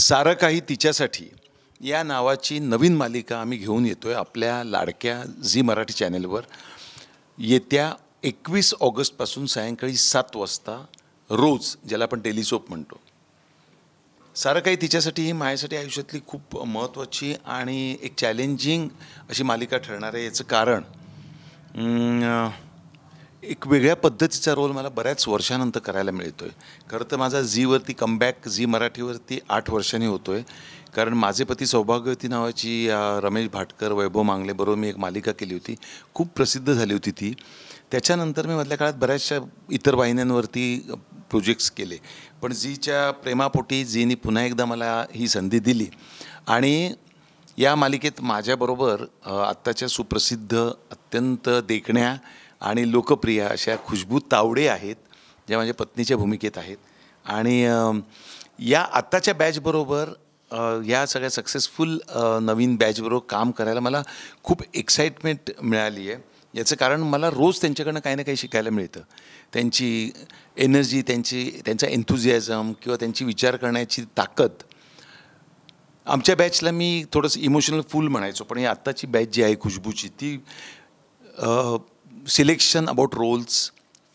सारं काही तिच्यासाठी या नावाची नवीन मालिका आम्ही घेऊन येतो आहे आपल्या लाडक्या झी मराठी चॅनेलवर येत्या एकवीस ऑगस्टपासून सायंकाळी सात वाजता रोज ज्याला आपण टेलिसोप म्हणतो सारं काही तिच्यासाठी ही माझ्यासाठी आयुष्यातली खूप महत्त्वाची आणि एक चॅलेंजिंग अशी मालिका ठरणार आहे याचं कारण एक वेगळ्या पद्धतीचा रोल मला बऱ्याच वर्षानंतर करायला मिळतो आहे खरं तर माझा झीवरती कमबॅक झी मराठीवरती आठ वर्षांनी होतो आहे कारण माझे पती सौभाग्यवती नावाची रमेश भाटकर वैभव बरोबर मी एक मालिका केली होती खूप प्रसिद्ध झाली होती ती त्याच्यानंतर मी मधल्या काळात बऱ्याचशा इतर वाहिन्यांवरती प्रोजेक्ट्स केले पण झीच्या प्रेमापोटी झीनी पुन्हा एकदा मला ही संधी दिली आणि या मालिकेत माझ्याबरोबर आत्ताच्या सुप्रसिद्ध अत्यंत देखण्या आणि लोकप्रिय अशा खुशबू तावडे आहेत ज्या माझ्या पत्नीच्या भूमिकेत आहेत आणि या आत्ताच्या बॅचबरोबर या सगळ्या सक्सेसफुल नवीन बॅचबरोबर काम करायला मला खूप एक्साइटमेंट मिळाली आहे याचं कारण मला रोज त्यांच्याकडनं काही ना काही शिकायला मिळतं त्यांची एनर्जी त्यांची त्यांचा एन्थुझियाझम किंवा त्यांची विचार करण्याची ताकद आमच्या बॅचला मी थोडंसं इमोशनल फुल म्हणायचो पण ही आत्ताची बॅच जी आहे खुशबूची ती selection about roles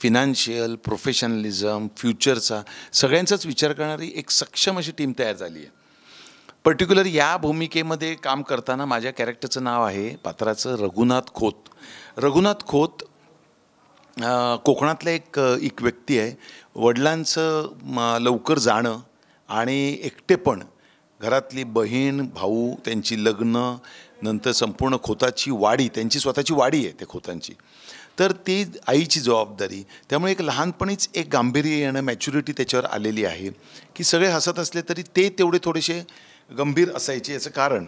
financial professionalism फ्युचरचा सगळ्यांचाच विचार करणारी एक सक्षम अशी टीम तयार झाली आहे पर्टिक्युलर या भूमिकेमध्ये काम करताना माझ्या कॅरेक्टरचं नाव आहे पात्राचं रघुनाथ खोत रघुनाथ खोत कोकणातला एक एक व्यक्ती आहे वडिलांचं लवकर जाणं आणि एकटेपण घरातली बहीण भाऊ त्यांची लग्न नंतर संपूर्ण खोताची वाडी त्यांची स्वतःची वाडी आहे त्या खोतांची तर ती आईची जबाबदारी त्यामुळे एक लहानपणीच एक गांभीर्य येणं मॅच्युरिटी त्याच्यावर आलेली आहे की सगळे हसत असले तरी ते तेवढे थोडेसे गंभीर असायचे याचं कारण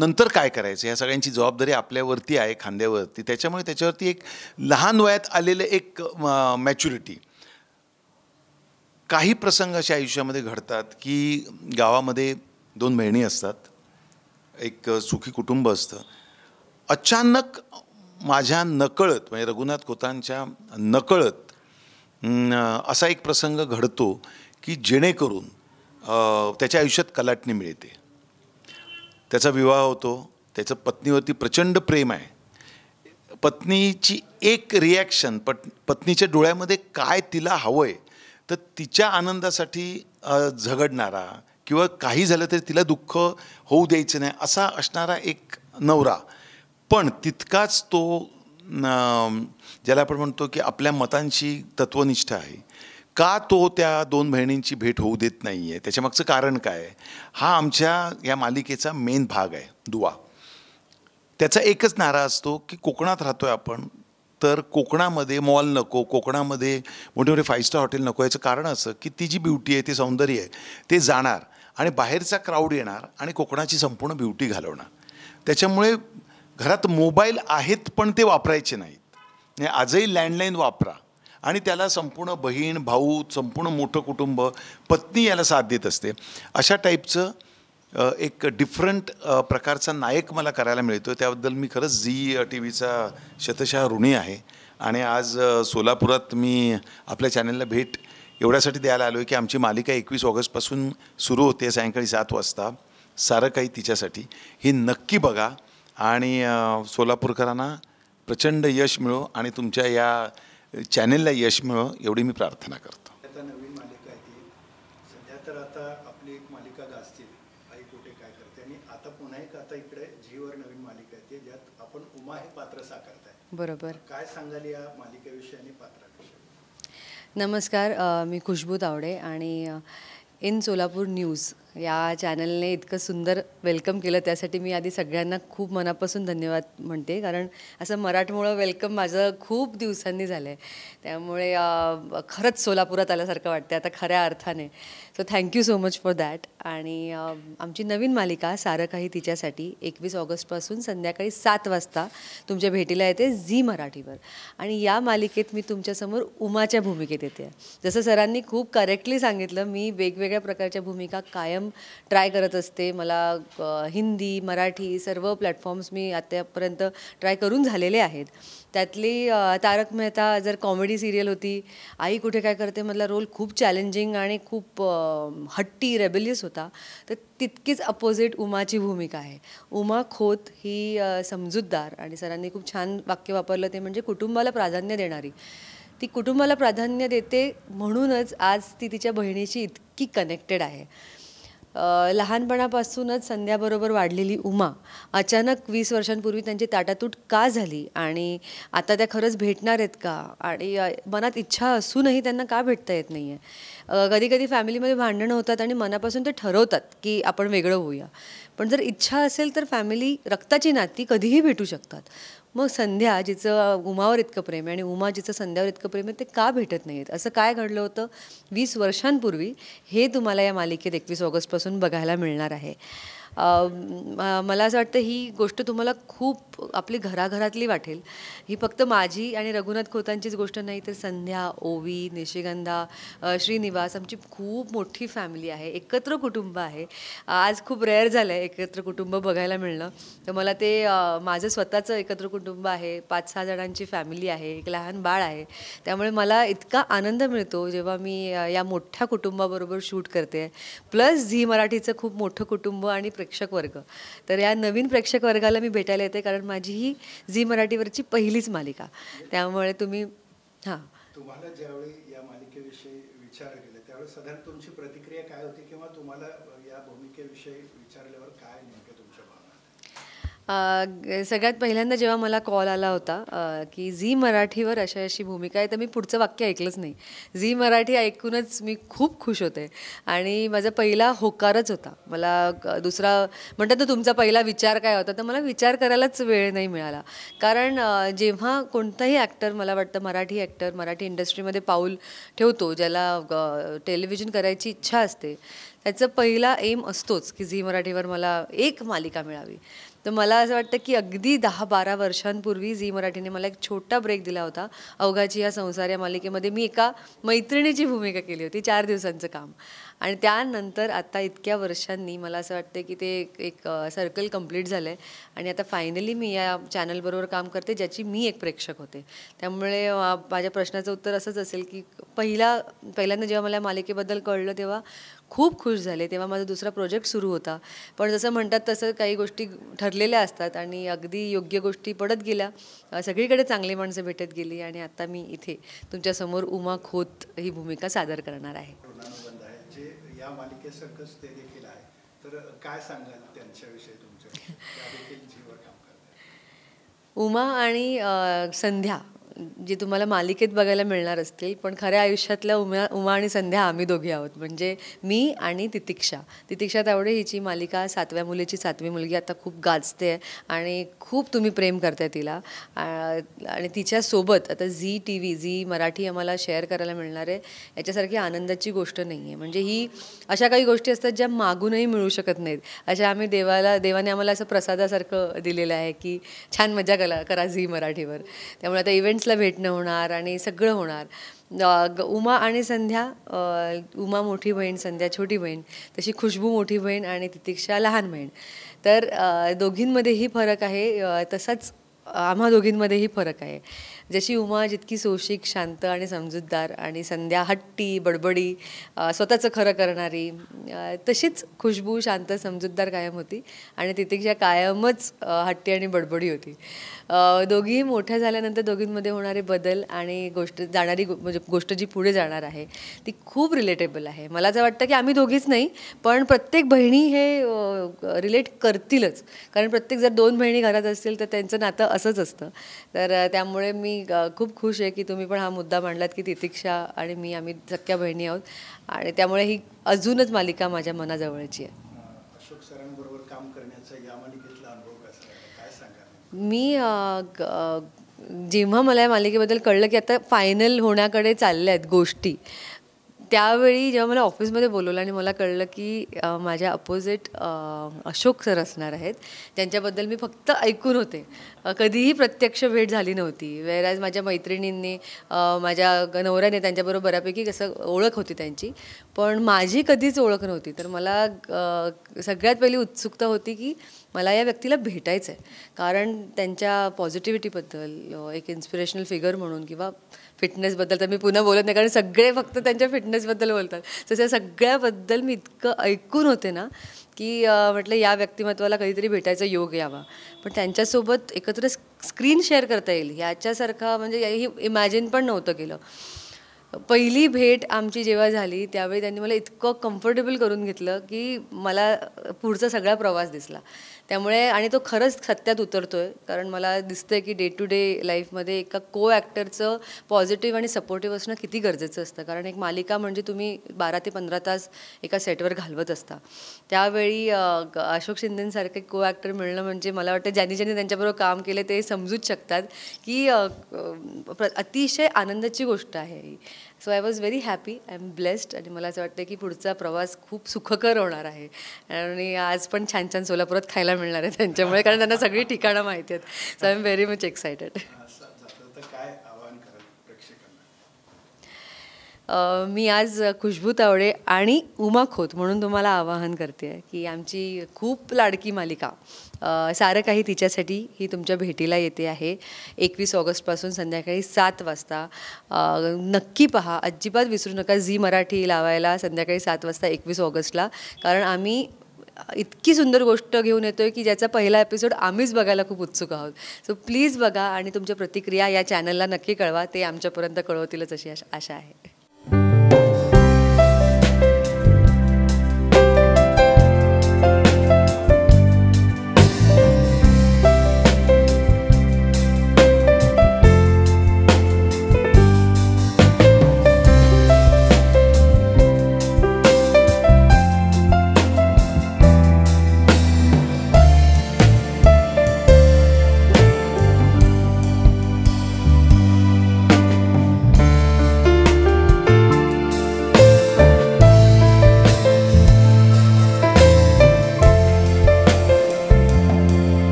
नंतर काय करायचं या सगळ्यांची जबाबदारी आपल्यावरती आहे खांद्यावरती त्याच्यामुळे त्याच्यावरती एक लहान वयात आलेलं एक मॅच्युरिटी काही प्रसंग अशा आयुष्यामध्ये घडतात की गावामध्ये दोन बहिणी असतात एक सुखी कुटुंब असतं अचानक माझ्या नकळत म्हणजे रघुनाथ कोतांच्या नकळत असा एक प्रसंग घडतो की जेणेकरून त्याच्या आयुष्यात कलाटणी मिळते त्याचा विवाह होतो त्याचं पत्नीवरती प्रचंड प्रेम आहे पत्नीची एक रिॲक्शन पट पत्नीच्या डोळ्यामध्ये काय तिला हवं आहे तर तिच्या आनंदासाठी झगडणारा किंवा काही झालं तरी तिला दुःख होऊ द्यायचं नाही असा असणारा एक नवरा पण तितकाच तो ज्याला आपण म्हणतो की आपल्या मतांची तत्वनिष्ठ आहे का तो त्या दोन बहिणींची भेट होऊ देत नाही आहे त्याच्यामागचं कारण काय हा आमच्या या मालिकेचा मेन भाग आहे दुवा त्याचा एकच नारा असतो की कोकणात राहतोय आपण तर कोकणामध्ये मॉल नको कोकणामध्ये मोठे मोठे फाईव्ह स्टार हॉटेल नको याचं कारण असं की ती जी ब्युटी आहे ती सौंदर्य आहे ते जाणार आणि बाहेरचा क्राऊड येणार आणि कोकणाची संपूर्ण ब्युटी घालवणार त्याच्यामुळे घरात मोबाईल आहेत पण ते वापरायचे नाहीत आजही लँडलाईन वापरा आणि त्याला संपूर्ण बहीण भाऊ संपूर्ण मोठं कुटुंब पत्नी याला साथ देत असते अशा टाईपचं एक डिफरंट प्रकारचा नायक मला करायला मिळतो त्याबद्दल मी खरंच झी टी व्हीचा शतशः ऋणी आहे आणि आज सोलापुरात मी आपल्या चॅनलला भेट एवढ्यासाठी द्यायला आलो आहे की आमची मालिका एकवीस ऑगस्टपासून सुरू होते सायंकाळी सात वाजता सारं काही तिच्यासाठी ही नक्की बघा आणि सोलापूरकरांना प्रचंड यश मिळो आणि तुमच्या या चॅनेलला यश मिळो एवढी मी प्रार्थना करतो नवीन मालिका सध्या तर आता इकडे जीवर नवीन मालिका आपण उमा हे पात्र बरोबर काय सांगाल या मालिकेविषयी आणि पात्राविषयी नमस्कार मी खुशबू तावडे आणि इन सोलापूर न्यूज या चॅनलने इतकं सुंदर वेलकम केलं त्यासाठी मी आधी सगळ्यांना खूप मनापासून धन्यवाद म्हणते कारण असं मराठमोळं वेलकम माझं खूप दिवसांनी झालं आहे त्यामुळे खरंच सोलापुरात आल्यासारखं वाटतं आता खऱ्या अर्थाने so thank you so much for that आणि आमची नवीन मालिका सारं काही तिच्यासाठी एकवीस ऑगस्टपासून संध्याकाळी सात वाजता तुमच्या भेटीला येते झी मराठीवर आणि या मालिकेत मी तुमच्यासमोर उमाच्या भूमिकेत येते जसं सरांनी खूप करेक्टली सांगितलं मी वेगवेगळ्या प्रकारच्या भूमिका कायम ट्राय करत असते मला हिंदी मराठी सर्व प्लॅटफॉर्म्स मी आतापर्यंत ट्राय करून झालेले आहेत त्यातली तारक मेहता जर कॉमेडी सिरियल होती आई कुठे काय करते मधला रोल खूप चॅलेंजिंग आणि खूप हट्टी रेबेलियस होता तर तितकीच अपोजिट उमाची भूमिका आहे उमा खोत ही समजूतदार आणि सरांनी खूप छान वाक्य वापरलं ते म्हणजे कुटुंबाला प्राधान्य देणारी ती कुटुंबाला प्राधान्य देते म्हणूनच आज ती तिच्या बहिणीशी इतकी कनेक्टेड आहे लहानपणापासूनच संध्याबरोबर वाढलेली उमा अचानक वीस वर्षांपूर्वी त्यांची ताटातूट का झाली आणि आता त्या खरंच भेटणार आहेत का आणि मनात इच्छा असूनही त्यांना का भेटता येत नाही आहे कधी कधी फॅमिलीमध्ये भांडणं होतात आणि मनापासून ते ठरवतात की आपण वेगळं होऊया पण जर इच्छा असेल तर फॅमिली रक्ताची नाती कधीही भेटू शकतात मग संध्या जिचं उमावर इतकं प्रेम आहे आणि उमा जिचं संध्यावर इतकं प्रेम आहे ते का भेटत नाहीत असं काय घडलं होतं वीस वर्षांपूर्वी हे तुम्हाला या मालिकेत एकवीस ऑगस्टपासून बघायला मिळणार आहे मला असं वाटतं ही गोष्ट तुम्हाला खूप आपली घराघरातली वाटेल ही फक्त माझी आणि रघुनाथ खोतांचीच गोष्ट नाही तर संध्या ओवी निशिगंधा श्रीनिवास आमची खूप मोठी फॅमिली आहे एकत्र कुटुंब आहे आज खूप रेअर झालं आहे एकत्र कुटुंब बघायला मिळणं तर मला ते माझं स्वतःचं एकत्र कुटुंब आहे पाच सहा जणांची फॅमिली आहे एक लहान बाळ आहे त्यामुळे मला इतका आनंद मिळतो जेव्हा मी या मोठ्या कुटुंबाबरोबर शूट करते प्लस झी मराठीचं खूप मोठं कुटुंब आणि प्रेक्षक वर्ग तर या नवीन प्रेक्षक वर्गाला मी भेटायला येते कारण माझी ही झी मराठीवरची पहिलीच मालिका त्यामुळे तुम्ही हां तुम्हाला ज्यावेळी या मालिकेविषयी विचार केले त्यावेळी साधारण तुमची प्रतिक्रिया काय होती किंवा तुम्हाला या भूमिकेविषयी विचारल्यावर काय सगळ्यात पहिल्यांदा जेव्हा मला कॉल आला होता की झी मराठीवर अशा अशी भूमिका आहे तर मी पुढचं वाक्य ऐकलंच नाही झी मराठी ऐकूनच मी खूप खुश होते आणि माझा पहिला होकारच होता मला दुसरा म्हणतात तर तुमचा पहिला विचार काय होता तर मला विचार करायलाच वेळ नाही मिळाला कारण जेव्हा कोणताही ॲक्टर मला वाटतं मराठी ॲक्टर मराठी इंडस्ट्रीमध्ये पाऊल ठेवतो ज्याला टेलिव्हिजन करायची इच्छा असते त्याचं पहिला एम असतोच की झी मराठीवर मला एक मालिका मिळावी तर मला असं वाटतं की अगदी दहा बारा वर्षांपूर्वी झी मराठीने मला एक छोटा ब्रेक दिला होता अवघाची या संसार या मालिकेमध्ये मी एका मैत्रिणीची भूमिका केली होती चार दिवसांचं काम आणि त्यानंतर आता इतक्या वर्षांनी मला असं वाटतं की ते एक सर्कल कम्प्लीट झालं आहे आणि आता फायनली मी या चॅनलबरोबर काम करते ज्याची मी एक प्रेक्षक होते त्यामुळे माझ्या प्रश्नाचं उत्तर असंच असेल की पहिला पहिल्यांदा जेव्हा मला मालिकेबद्दल कळलं तेव्हा खूप खुश झाले तेव्हा माझा दुसरा प्रोजेक्ट सुरू होता पण जसं म्हणतात तसं काही गोष्टी ठरलेल्या असतात आणि अगदी योग्य गोष्टी पडत गेल्या सगळीकडे चांगली माणसं भेटत गेली आणि आता मी इथे तुमच्यासमोर उमा खोत ही भूमिका सादर करणार आहे उमा आणि संध्या जे तुम्हाला मालिकेत बघायला मिळणार असतील पण खऱ्या आयुष्यातल्या उमा उमा आणि संध्या आम्ही दोघी आहोत म्हणजे मी आणि तितिक्षा तितिक्षा तावडे हिची मालिका सातव्या मुलीची सातवी मुलगी आता खूप गाजते आहे आणि खूप तुम्ही प्रेम करताय तिला आणि तिच्यासोबत आता Zee T V Zee Marathi आम्हाला शेअर करायला मिळणार आहे याच्यासारखी आनंदाची गोष्ट नाही आहे म्हणजे ही अशा काही गोष्टी असतात ज्या मागूनही मिळू शकत नाहीत अशा आम्ही देवाला देवाने आम्हाला असं प्रसादासारखं दिलेलं आहे की छान मजा करा करा झी मराठीवर त्यामुळे आता इव्हेंट पेरेंट्सला भेटणं होणार आणि सगळं होणार उमा आणि संध्या उमा मोठी बहीण संध्या छोटी बहीण तशी खुशबू मोठी बहीण आणि तितिक्षा लहान बहीण तर दोघींमध्येही फरक आहे तसाच आम्हा दोघींमध्येही फरक आहे जशी उमा जितकी सोशिक शांत आणि समजूतदार आणि संध्या हट्टी बडबडी स्वतःचं खरं करणारी तशीच खुशबू शांत समजूतदार कायम होती आणि तितिक्षा कायमच हट्टी आणि बडबडी होती दोघीही मोठ्या झाल्यानंतर दोघींमध्ये होणारे बदल आणि गोष्ट जाणारी म्हणजे गोष्ट जी पुढे जाणार आहे ती खूप रिलेटेबल आहे मला असं वाटतं की आम्ही दोघीच नाही पण प्रत्येक बहिणी हे रिलेट करतीलच कारण प्रत्येक जर दोन बहिणी घरात असतील तर त्यांचं नातं असंच असतं तर त्यामुळे मी मी खूप खुश आहे की तुम्ही पण हा मुद्दा मांडलात की तितिक्षा आणि मी आम्ही सख्या बहिणी आहोत आणि त्यामुळे ही अजूनच मालिका माझ्या मनाजवळची आहे अशोक काम करण्याचा या मालिकेतला अनुभव मी जेव्हा मला या मालिकेबद्दल कळलं की आता फायनल होण्याकडे चालल्या आहेत गोष्टी त्यावेळी जेव्हा मला ऑफिसमध्ये बोलवलं आणि मला कळलं की माझ्या अपोजिट अशोक सर असणार आहेत त्यांच्याबद्दल मी फक्त ऐकून होते कधीही प्रत्यक्ष भेट झाली नव्हती वेळेस माझ्या मैत्रिणींनी माझ्या नवऱ्याने त्यांच्याबरोबर बऱ्यापैकी कसं ओळख होती त्यांची पण माझी कधीच ओळख नव्हती तर मला सगळ्यात पहिली उत्सुकता होती की मला या व्यक्तीला भेटायचं आहे कारण त्यांच्या पॉझिटिव्हिटीबद्दल एक इन्स्पिरेशनल फिगर म्हणून किंवा फिटनेसबद्दल तर मी पुन्हा बोलत नाही कारण सगळे फक्त त्यांच्या फिटनेसबद्दल बोलतात तसं सगळ्याबद्दल मी इतकं ऐकून होते ना की म्हटलं या व्यक्तिमत्वाला कधीतरी भेटायचा योग यावा पण त्यांच्यासोबत एकत्र स्क्रीन शेअर करता येईल ह्याच्यासारखा म्हणजे हे इमॅजिन पण नव्हतं केलं पहिली भेट आमची जेव्हा झाली त्यावेळी त्यांनी मला इतकं कम्फर्टेबल करून घेतलं की मला पुढचा सगळा प्रवास दिसला त्यामुळे आणि तो खरंच सत्यात उतरतो आहे कारण मला दिसतं आहे की डे टू डे लाईफमध्ये एका को ॲक्टरचं पॉझिटिव्ह आणि सपोर्टिव्ह असणं किती गरजेचं असतं कारण एक मालिका म्हणजे तुम्ही बारा ते पंधरा तास एका सेटवर घालवत असता त्यावेळी अशोक शिंदेसारखे को ॲक्टर मिळणं म्हणजे मला वाटतं ज्यांनी ज्यांनी त्यांच्याबरोबर काम केलं ते समजूच शकतात की अतिशय आनंदाची गोष्ट आहे ही so I was very happy I am blessed आणि मला असं वाटतं की पुढचा प्रवास खूप सुखकर होणार आहे आणि आज पण छान छान सोलापुरात खायला मिळणार आहे त्यांच्यामुळे कारण त्यांना सगळी ठिकाणं माहिती आहेत so I am very much excited मी आज खुशबू तावडे आणि उमा खोत म्हणून तुम्हाला आवाहन करते आहे की आमची खूप लाडकी मालिका सारं काही तिच्यासाठी ही तुमच्या भेटीला येते आहे एकवीस ऑगस्टपासून संध्याकाळी सात वाजता नक्की पहा अजिबात विसरू नका झी मराठी लावायला संध्याकाळी सात वाजता एकवीस ऑगस्टला कारण आम्ही इतकी सुंदर गोष्ट घेऊन येतोय की ज्याचा पहिला एपिसोड आम्हीच बघायला खूप उत्सुक आहोत सो प्लीज बघा आणि तुमच्या प्रतिक्रिया या चॅनलला नक्की कळवा ते आमच्यापर्यंत कळवतीलच अशी आशा आहे